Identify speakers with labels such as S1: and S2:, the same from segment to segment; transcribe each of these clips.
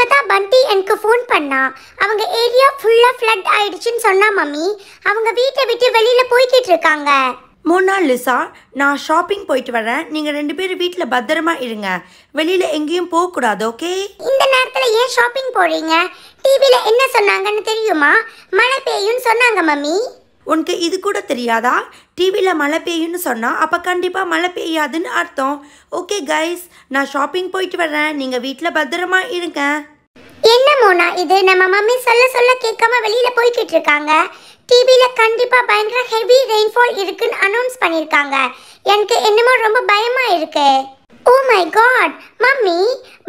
S1: இப்போதான் தான் பந்தி எனக்கு ஃபோன்
S2: பண்ணா அவங்க ஏரியா ஃபுல்லாக ஃப்ளட் ஆயிடுச்சுன்னு சொன்னா மம்மி அவங்க வீட்டை விட்டு வெளியில்
S1: போய்கிட்டு இருக்காங்க நாள் லிசா நான் ஷாப்பிங் போயிட்டு வரேன் நீங்கள் ரெண்டு பேரும் வீட்டில் பத்திரமா இருங்க வெளியில் எங்கேயும் போகக்கூடாது ஓகே இந்த நேரத்தில் ஏன் ஷாப்பிங் போகிறீங்க டிவியில் என்ன சொன்னாங்கன்னு தெரியுமா மழை பெய்யும்னு சொன்னாங்க மம்மி உனக்கு இது கூட தெரியாதா டிவியில் மழை பெய்யும்னு சொன்னால் அப்போ கண்டிப்பாக மழை பெய்யாதுன்னு அர்த்தம் ஓகே கைஸ் நான் ஷாப்பிங் போயிட்டு வரேன் நீங்கள் வீட்டில் பத்திரமா இருங்க என்ன மோனா
S2: இது நம்ம மம்மி சொல்ல சொல்ல கேட்காம வெளியில போய்கிட்டு இருக்காங்க டிவியில கண்டிப்பா பயங்கர ஹெவி ரெயின்ஃபால் இருக்குன்னு அனௌன்ஸ் பண்ணியிருக்காங்க எனக்கு என்னமோ ரொம்ப பயமா இருக்கு ஓ மை காட் மம்மி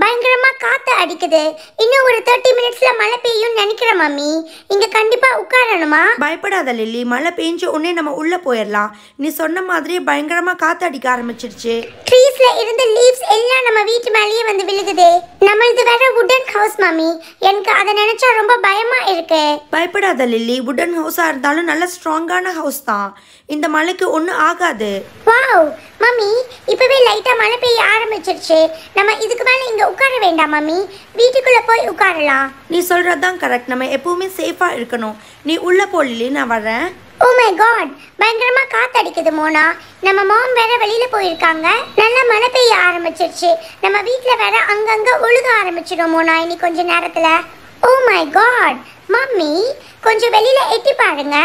S2: பயங்கரமாக காற்று அடிக்குது இன்னும் ஒரு தேர்ட்டி மினிட்ஸில்
S1: மழை பெய்யும்னு நினைக்கிறேன் மம்மி இங்கே கண்டிப்பாக உட்காரணுமா பயப்படாத லில்லி மழை பெஞ்ச உடனே நம்ம உள்ளே போயிடலாம் நீ சொன்ன மாதிரி பயங்கரமாக காற்று அடிக்க ஆரம்பிச்சிருச்சு ட்ரீஸில் இருந்த
S2: லீவ்ஸ் எல்லாம் நம்ம வீட்டு மேலேயே வந்து விழுகுது இது வேற வுடன் ஹவுஸ் மம்மி எனக்கு அதை
S1: நினச்சா ரொம்ப பயமாக இருக்கு பயப்படாத லில்லி வுடன் ஹவுஸாக இருந்தாலும் நல்ல ஸ்ட்ராங்கான ஹவுஸ் தான் இந்த மழைக்கு ஒன்றும் ஆகாது வாவ் மம்மி இப்போவே லைட்டாக மழை பெய்ய
S2: ஆரம்பிச்சிருச்சு நம்ம இதுக்கு மேலே இங்கே உட்கார வேண்டாம் மம்மி வீட்டுக்குள்ளே போய் உட்காரலாம் நீ சொல்கிறது தான் கரெக்ட் நம்ம எப்போவுமே சேஃபாக இருக்கணும் நீ உள்ளே போடலி நான் வரேன் ஓ மை காட் பயங்கரமா அடிக்குது மோனா நம்ம மாம் வேற வெளியில போயிருக்காங்க நல்லா மழை பெய்ய ஆரம்பிச்சிருச்சு நம்ம வீட்டுல வேற அங்கங்க ஒழுக ஆரம்பிச்சிடும் மோனா இனி கொஞ்ச நேரத்துல ஓ மை காட் மம்மி கொஞ்சம் வெளியில எட்டி பாருங்க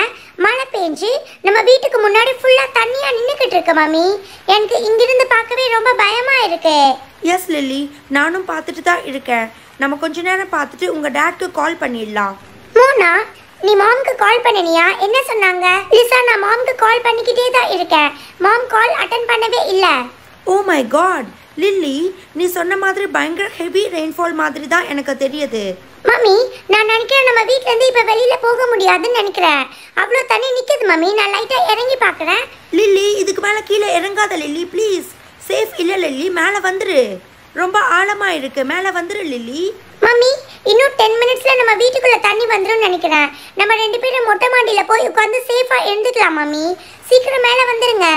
S2: மழை பெஞ்சு நம்ம வீட்டுக்கு முன்னாடி ஃபுல்லாக தண்ணியாக நின்றுக்கிட்டு இருக்கு மாமி எனக்கு இங்கிருந்து பார்க்கவே ரொம்ப பயமாக
S1: இருக்கு எஸ் லில்லி நானும் பார்த்துட்டு தான் இருக்கேன் நம்ம கொஞ்ச நேரம் பார்த்துட்டு உங்கள் டேட்க்கு கால் பண்ணிடலாம் மோனா நீ மாம்க்கு கால் பண்ணினியா என்ன சொன்னாங்க லிசா நான் மாம்க்கு கால் பண்ணிக்கிட்டே தான் இருக்கேன் மாம் கால் அட்டன் பண்ணவே இல்லை ஓ மை காட் லில்லி நீ சொன்ன மாதிரி பயங்கர ஹெவி ரெயின்ஃபால் மாதிரி தான் எனக்கு தெரியுது மம்மி
S2: நான் நினைக்கிறேன் நம்ம வீட்டிலேருந்து இப்போ வெளியில் போக முடியாதுன்னு நினைக்கிறேன் அவ்வளோ தண்ணி நிற்குது மம்மி நான்
S1: லைட்டாக இறங்கி பார்க்குறேன் லில்லி இதுக்கு மேலே கீழே இறங்காத லில்லி ப்ளீஸ் சேஃப் இல்லை லில்லி மேலே வந்துரு ரொம்ப ஆழமாக இருக்குது மேலே வந்துரு லில்லி மம்மி இன்னும் டென்
S2: மினிட்ஸில் நம்ம வீட்டுக்குள்ளே தண்ணி வந்துடும் நினைக்கிறேன் நம்ம ரெண்டு பேரும் மொட்டை மாடியில் போய் உட்காந்து சேஃபாக எழுந்துக்கலாம்
S1: மம்மி சீக்கிரம் மேலே வந்துடுங்க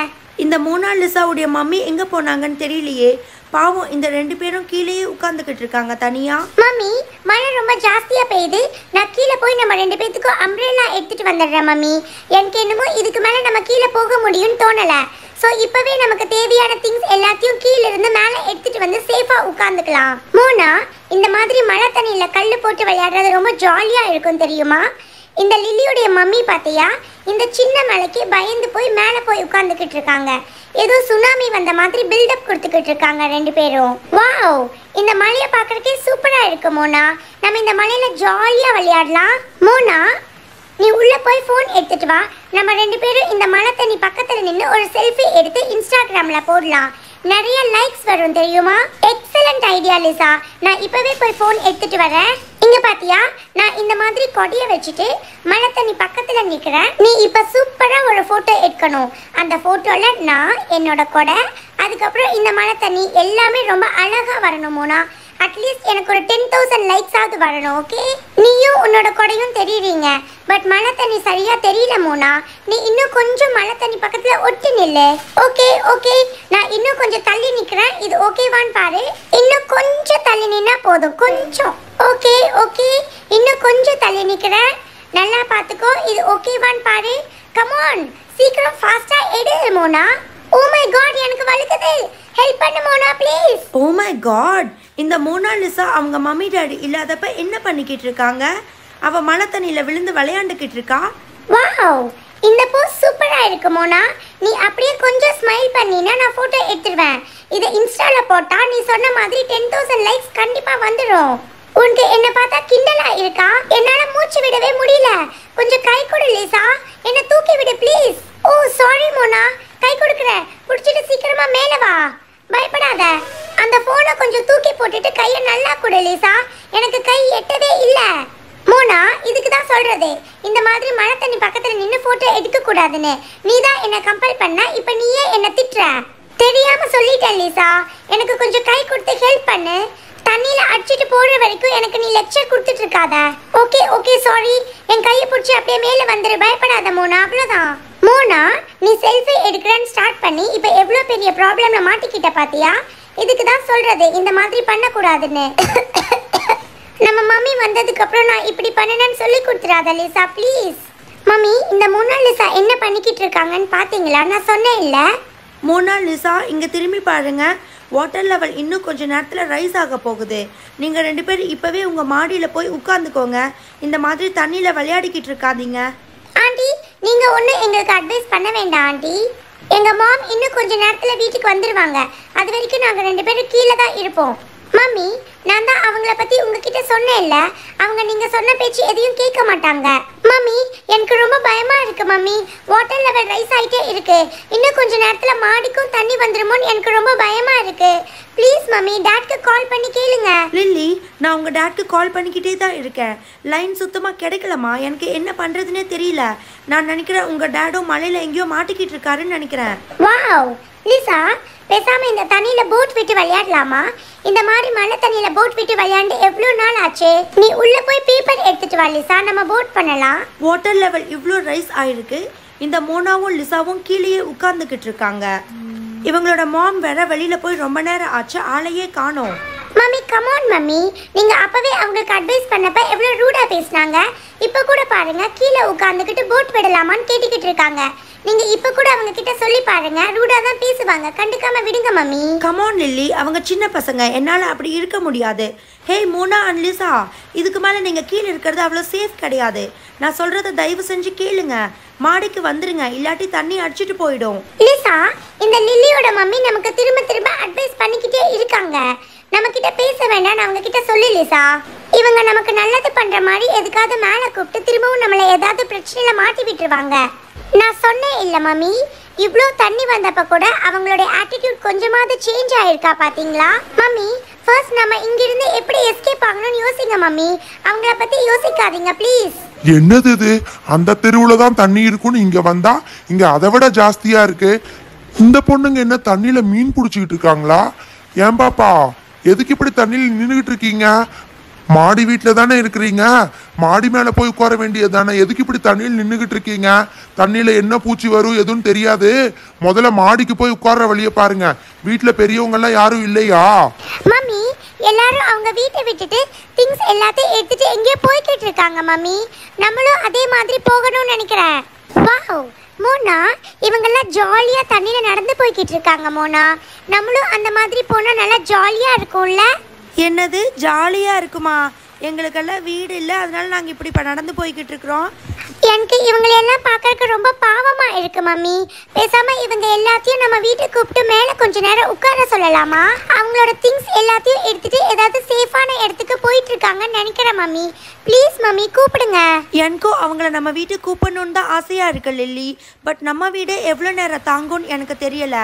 S1: இந்த லிசாவுடைய மம்மி எங்கே போனாங்கன்னு தெரியலையே பாவம் இந்த ரெண்டு பேரும் கீழேயே உட்காந்துக்கிட்டு இருக்காங்க தனியா மம்மி மழை ரொம்ப ஜாஸ்தியா
S2: பெய்யுது நான் கீழே போய் நம்ம ரெண்டு பேத்துக்கும் அம்ப்ரெல்லா எடுத்துட்டு வந்துடுறேன் மம்மி எனக்கு என்னமோ இதுக்கு மேல நம்ம கீழே போக முடியும்னு தோணல ஸோ இப்போவே நமக்கு தேவையான திங்ஸ் எல்லாத்தையும் கீழே இருந்து மேலே எடுத்துகிட்டு வந்து சேஃபாக உட்காந்துக்கலாம் மூணா இந்த மாதிரி மழை தண்ணியில் கல் போட்டு விளையாடுறது ரொம்ப ஜாலியாக இருக்கும் தெரியுமா இந்த லில்லியுடைய மம்மி பார்த்தியா இந்த சின்ன மலைக்கு பயந்து போய் மேலே போய் உட்காந்துக்கிட்டு இருக்காங்க ஏதோ சுனாமி வந்த மாதிரி பில்டப் கொடுத்துக்கிட்டு இருக்காங்க ரெண்டு பேரும் வாவ் இந்த மலையை பார்க்குறக்கே சூப்பராக இருக்கு மோனா நம்ம இந்த மலையில் ஜாலியாக விளையாடலாம் மோனா நீ உள்ளே போய் ஃபோன் எடுத்துகிட்டு வா நம்ம ரெண்டு பேரும் இந்த மலை தண்ணி பக்கத்தில் நின்று ஒரு செல்ஃபி எடுத்து இன்ஸ்டாகிராமில் போடலாம் நிறைய லைக்ஸ் வரும் தெரியுமா எக்ஸ் எக்ஸலண்ட் ஐடியா லிசா நான் இப்போவே போய் ஃபோன் எடுத்துட்டு வரேன் இங்க பாத்தியா நான் இந்த மாதிரி கொடிய வச்சுட்டு மழை தண்ணி பக்கத்துல நிக்கிறேன் நீ இப்ப சூப்பரா ஒரு போட்டோ எடுக்கணும் அந்த போட்டோல நான் என்னோட கொடை அதுக்கப்புறம் இந்த மழை நீ எல்லாமே ரொம்ப அழகா வரணும் மோனா அட்லீஸ்ட் எனக்கு ஒரு டென் தௌசண்ட் லைக்ஸ் ஆகுது வரணும் ஓகே நீயும் உன்னோட கொடையும் தெரியுறீங்க பட் மழை தண்ணி சரியா தெரியல மோனா நீ இன்னும் கொஞ்சம் மழை தண்ணி பக்கத்துல ஒட்டி நில்லு ஓகே ஓகே நான் இன்னும் கொஞ்சம் தள்ளி நிக்கிறேன் இது ஓகேவான்னு பாரு இன்னும் கொஞ்சம் தள்ளி நின்னா போதும் கொஞ்சம் ஓகே ஓகே இன்னும் கொஞ்சம் தள்ளி நிக்கிறேன் நல்லா பார்த்துக்கோ இது ஓகேவான்னு பாரு கமான்
S1: சீக்கிரம் ஃபாஸ்டா எடு மோனா ஓ மை காட் எனக்கு வலிக்குது ஹெல்ப் பண்ணு Mona please oh my god இந்த லிசா அவங்க மம்மி டாடி இல்லாதப்ப என்ன பண்ணிக்கிட்டு இருக்காங்க அவ மழை விழுந்து விளையாண்டுக்கிட்டு இருக்கா வாவ் இந்த போஸ் சூப்பரா
S2: இருக்கு மோனா நீ அப்படியே கொஞ்சம் ஸ்மைல் பண்ணினா நான் போட்டோ எடுத்துருவேன் இதை இன்ஸ்டால போட்டா நீ சொன்ன மாதிரி டென் தௌசண்ட் லைக்ஸ் கண்டிப்பா வந்துடும் உனக்கு என்ன பார்த்தா கிண்டலா இருக்கா என்னால மூச்சு விடவே முடியல கொஞ்சம் கை கொடு லிசா என்ன தூக்கி விடு ப்ளீஸ் ஓ சாரி மோனா கை கொடுக்குறேன் பிடிச்சிட்டு சீக்கிரமா மேலே வா பயப்படாத அந்த போனை கொஞ்சம் தூக்கி போட்டுட்டு கையை நல்லா கொடு லிசா எனக்கு கை எட்டதே இல்ல மோனா இதுக்கு தான் சொல்றது இந்த மாதிரி மழை தண்ணி பக்கத்துல நின்று போட்டோ எடுக்க கூடாதுன்னு நீ தான் என்ன கம்பல் பண்ண இப்ப நீயே என்ன திட்டுற தெரியாம சொல்லிட்டேன் லிசா எனக்கு கொஞ்சம் கை கொடுத்து ஹெல்ப் பண்ணு தண்ணியில அடிச்சிட்டு போற வரைக்கும் எனக்கு நீ லெக்சர் கொடுத்துட்டு இருக்காத ஓகே ஓகே சாரி என் கையை பிடிச்சி அப்படியே மேல வந்துரு பயப்படாத மோனா அவ்வளவுதான் மோனா நீ செல்ஃபி எடுக்கிறேன்னு ஸ்டார்ட் பண்ணி இப்போ எவ்வளோ பெரிய ப்ராப்ளம்ல மாட்டிக்கிட்ட பாத்தியா இதுக்கு தான் சொல்றது இந்த மாதிரி பண்ணக்கூடாதுன்னு நம்ம மம்மி வந்ததுக்கு அப்புறம் நான் இப்படி பண்ணணும்னு சொல்லி கொடுத்துறாத லிசா ப்ளீஸ் மம்மி இந்த லிசா என்ன பண்ணிக்கிட்டு
S1: இருக்காங்கன்னு பார்த்தீங்களா நான் சொன்னேன் இல்லை லிசா இங்கே திரும்பி பாருங்க வாட்டர் லெவல் இன்னும் கொஞ்சம் நேரத்தில் ரைஸ் ஆக போகுது நீங்கள் ரெண்டு பேர் இப்போவே உங்கள் மாடியில் போய் உட்காந்துக்கோங்க இந்த மாதிரி தண்ணியில் விளையாடிக்கிட்டு இருக்காதீங்க ஆண்டி நீங்க ஒன்றும் எங்களுக்கு அட்வைஸ்
S2: பண்ண வேண்டாம் ஆண்டி எங்க மாம் இன்னும் கொஞ்ச நேரத்துல வீட்டுக்கு வந்துருவாங்க அது வரைக்கும் நாங்க ரெண்டு பேரும் கீழே தான் இருப்போம் மம்மி நான் தான் அவங்கள பத்தி உங்ககிட்ட சொன்னேன்ல அவங்க நீங்க சொன்ன பேச்சு எதையும் கேட்க மாட்டாங்க மம்மி எனக்கு ரொம்ப பயமா இருக்கு மம்மி வாட்டர் லெவல் ரைஸ் ஆயிட்டே இருக்கு இன்னும் கொஞ்ச நேரத்துல மாடிக்கும் தண்ணி வந்துருமோன்னு எனக்கு ரொம்ப பயமா இருக்கு
S1: ப்ளீஸ் மம்மி டாட்க்கு கால் பண்ணி கேளுங்க லில்லி நான் உங்க டாட்க்கு கால் பண்ணிக்கிட்டே தான் இருக்கேன் லைன் சுத்தமா கிடைக்கலமா எனக்கு என்ன பண்றதுன்னே தெரியல நான் நினைக்கிறேன் உங்க டாடும் மலையில எங்கேயோ மாட்டிக்கிட்டு இருக்காருன்னு நினைக்கிறேன் வாவ் லிசா பேசாம இந்த தண்ணியில போட் விட்டு
S2: விளையாடலாமா இந்த மாதிரி மழை தண்ணியில போட் விட்டு விளையாண்டு எவ்வளோ நாள் ஆச்சு நீ உள்ள போய் பேப்பர்
S1: எடுத்துட்டு வா லிசா நம்ம போட் பண்ணலாம் வாட்டர் லெவல் இவ்வளோ ரைஸ் ஆயிருக்கு இந்த மோனாவும் லிசாவும் கீழேயே உட்கார்ந்துகிட்டு இருக்காங்க இவங்களோட மாம் வேற வெளியில போய் ரொம்ப நேரம் ஆச்சு ஆளையே காணோம் மம்மி கமான் மம்மி நீங்கள் அப்போவே அவங்களுக்கு அட்வைஸ் பண்ணப்ப எவ்வளோ
S2: ரூடாக பேசினாங்க இப்போ கூட பாருங்க கீழே உட்காந்துக்கிட்டு போட் விடலாமான்னு கேட்டுக்கிட்டு இருக்காங்க
S1: நீங்க இப்ப கூட அவங்க கிட்ட சொல்லி பாருங்க ரூடா தான் பேசுவாங்க கண்டுக்காம விடுங்க மம்மி கமான் லில்லி அவங்க சின்ன பசங்க என்னால அப்படி இருக்க முடியாது ஹே மோனா அண்ட் லிசா இதுக்கு மேலே நீங்கள் கீழே இருக்கிறது அவ்வளோ சேஃப் கிடையாது நான் சொல்கிறத தயவு செஞ்சு கேளுங்க மாடிக்கு வந்துருங்க இல்லாட்டி தண்ணி அடிச்சிட்டு போயிடும் லிசா இந்த லில்லியோட மம்மி நமக்கு திரும்ப திரும்ப அட்வைஸ் பண்ணிக்கிட்டே
S2: இருக்காங்க நம்ம கிட்ட பேச வேண்டாம் அவங்க கிட்ட சொல்லு லிசா இவங்க நமக்கு நல்லது பண்ற மாதிரி எதுக்காவது மேல கூப்பிட்டு திரும்பவும் நம்மள ஏதாவது பிரச்சனையில மாட்டி விட்டுருவாங்க நான் சொன்னேன் இல்ல மம்மி இவ்வளோ தண்ணி வந்தப்ப கூட அவங்களோட ஆட்டிடியூட் கொஞ்சமாவது சேஞ்ச் ஆயிருக்கா பாத்தீங்களா மம்மி ஃபர்ஸ்ட் நம்ம இங்கிருந்து எப்படி எஸ்கேப் ஆகணும்னு யோசிங்க மம்மி அவங்கள பத்தி யோசிக்காதீங்க ப்ளீஸ்
S1: என்னது இது அந்த தெருவுல தான் தண்ணி இருக்கும்னு இங்க வந்தா இங்க அதை விட ஜாஸ்தியா இருக்கு இந்த பொண்ணுங்க என்ன தண்ணியில மீன் பிடிச்சிக்கிட்டு இருக்காங்களா ஏன் பாப்பா எதுக்கு இப்படி தண்ணியில் நின்றுகிட்டு இருக்கீங்க மாடி வீட்டில் தானே இருக்கிறீங்க மாடி மேலே போய் உட்கார வேண்டியது தானே எதுக்கு இப்படி தண்ணியில் நின்றுகிட்டு இருக்கீங்க தண்ணியில் என்ன பூச்சி வரும் எதுவும் தெரியாது முதல்ல மாடிக்கு போய் உட்கார்ற வழியை பாருங்க வீட்டில் பெரியவங்கெல்லாம் யாரும் இல்லையா
S2: மம்மி எல்லாரும் அவங்க வீட்டை விட்டுட்டு திங்ஸ் எல்லாத்தையும் எடுத்துட்டு எங்கேயோ போய்கிட்டு இருக்காங்க மம்மி நம்மளும் அதே மாதிரி போ இவங்கெல்லாம் ஜாலியாக தண்ணியில் நடந்து போய்கிட்டு இருக்காங்க மோனா நம்மளும் அந்த மாதிரி போனால் நல்லா
S1: ஜாலியாக இருக்கும்ல என்னது ஜாலியாக இருக்குமா எங்களுக்கெல்லாம் வீடு இல்லை அதனால நாங்கள் இப்படி இப்போ நடந்து போய்கிட்டு இருக்கிறோம் எனக்கு எல்லாம் பார்க்கறக்கு ரொம்ப பாவமா இருக்கு
S2: மம்மி பேசாம இவங்க எல்லாத்தையும் நம்ம வீட்டுக்கு கூப்பிட்டு மேல கொஞ்ச நேரம் உட்கார சொல்லலாமா அவங்களோட திங்ஸ் எல்லாத்தையும் எடுத்துட்டு ஏதாவது சேஃபான இடத்துக்கு போயிட்டு இருக்காங்கன்னு நினைக்கிறேன் மம்மி ப்ளீஸ்
S1: மம்மி கூப்பிடுங்க எனக்கும் அவங்கள நம்ம வீட்டுக்கு கூப்பிடணும்னு தான் ஆசையா இருக்கு லில்லி பட் நம்ம வீடு எவ்வளோ நேரம் தாங்கும்னு எனக்கு தெரியல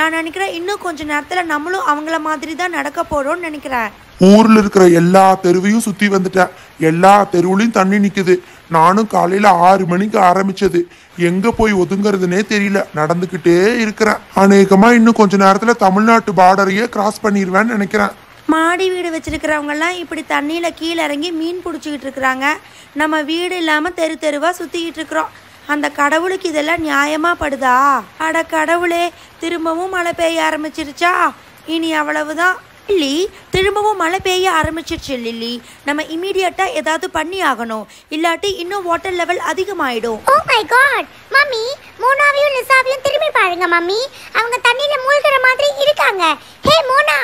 S1: நான் நினைக்கிறேன் இன்னும் கொஞ்ச நேரத்தில் நம்மளும் அவங்கள மாதிரி தான் நடக்க போறோம்னு நினைக்கிறேன் ஊர்ல இருக்கிற எல்லா தெருவையும் சுத்தி வந்துட்டேன் எல்லா தெருவுலயும் தண்ணி நிக்குது நானும் காலையில் ஆறு மணிக்கு ஆரம்பிச்சது எங்கே போய் ஒதுங்கிறதுனே தெரியல நடந்துக்கிட்டே இருக்கிறேன் அநேகமாக இன்னும் கொஞ்ச நேரத்தில் தமிழ்நாட்டு பார்டரையே கிராஸ் பண்ணிடுவேன்னு நினைக்கிறேன் மாடி வீடு வச்சுருக்கிறவங்கெல்லாம் இப்படி தண்ணியில் கீழே இறங்கி மீன் பிடிச்சிக்கிட்டு இருக்கிறாங்க நம்ம வீடு இல்லாமல் தெரு தெருவாக சுற்றிக்கிட்டு இருக்கிறோம் அந்த கடவுளுக்கு இதெல்லாம் நியாயமாக படுதா அட கடவுளே திரும்பவும் மழை பெய்ய ஆரம்பிச்சிருச்சா இனி அவ்வளவுதான் லில்லி திரும்பவும் மழை பெய்ய ஆரம்பிச்சிருச்சு லில்லி நம்ம இமீடியட்டா ஏதாவது பண்ணி ஆகணும் இல்லாட்டி இன்னும் வாட்டர் லெவல் அதிகமாயிடும் ஓ மை காட் மம்மி மோனாவையும்
S2: லிசாவையும் திரும்பி பாருங்க மம்மி அவங்க தண்ணியில மூழ்கிற மாதிரி இருக்காங்க ஹே மோனா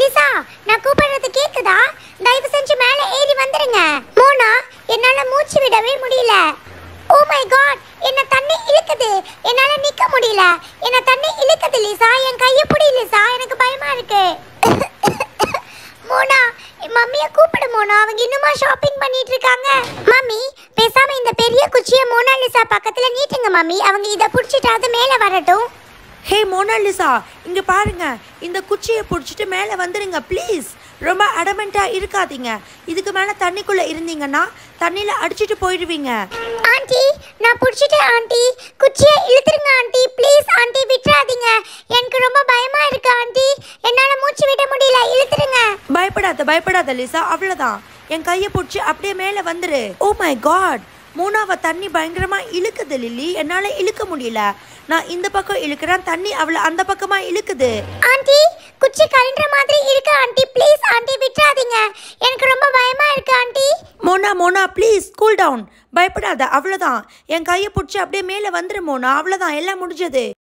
S2: லிசா நான் கூப்பிடுறது கேக்குதா தயவு செஞ்சு மேல ஏறி வந்துருங்க மோனா என்னால மூச்சு விடவே முடியல ஓ மை காட் என்ன தண்ணி இழுக்குது என்னால நிக்க முடியல என்ன தண்ணி இழுக்குது லிசா என் கையை பிடி லிசா போனோம் அவங்க இன்னுமா ஷாப்பிங் பண்ணிட்டு இருக்காங்க மம்மி பேசாம இந்த பெரிய குச்சிய மோனாலிசா பக்கத்துல நீட்டுங்க மம்மி அவங்க இத புடிச்சிட்டாவது
S1: மேல வரட்டும் ஹே மோனாலிசா இங்க பாருங்க இந்த குச்சியை புடிச்சிட்டு மேல வந்துருங்க ப்ளீஸ் ரொம்ப அடமெண்ட்டாக இருக்காதீங்க இதுக்கு மேலே தண்ணிக்குள்ளே இருந்தீங்கன்னா தண்ணியில் அடிச்சுட்டு போயிடுவீங்க ஆண்டி நான் பிடிச்சிட்டேன் ஆண்டி குச்சியை இழுத்துருங்க
S2: ஆண்டி ப்ளீஸ் ஆண்டி விட்டுறாதீங்க எனக்கு ரொம்ப பயமாக இருக்கு ஆண்டி என்னால் மூச்சு விட
S1: முடியல இழுத்துருங்க பயப்படாத பயப்படாத லிசா அவ்வளோதான் என் கையை பிடிச்சி அப்படியே மேலே வந்துரு ஓ oh மை காட் மூணாவது தண்ணி பயங்கரமாக இழுக்குது லில்லி என்னால் இழுக்க முடியல நான் இந்த பக்கம் இழுக்கிறேன் தண்ணி அவளை அந்த பக்கமாக இழுக்குது ஆண்டி குச்சி கழின்ற மாதிரி இருக்கு ஆண்டி ப்ளீஸ் ஆண்டி விட்டுறாதீங்க எனக்கு ரொம்ப பயமா இருக்கு aunty Mona Mona please cool down பயப்படாத அவ்வளோதான் என் கையை பிடிச்சி அப்படியே மேலே வந்துரு மோனா அவ்வளோதான் எல்லாம் முடிஞ்சது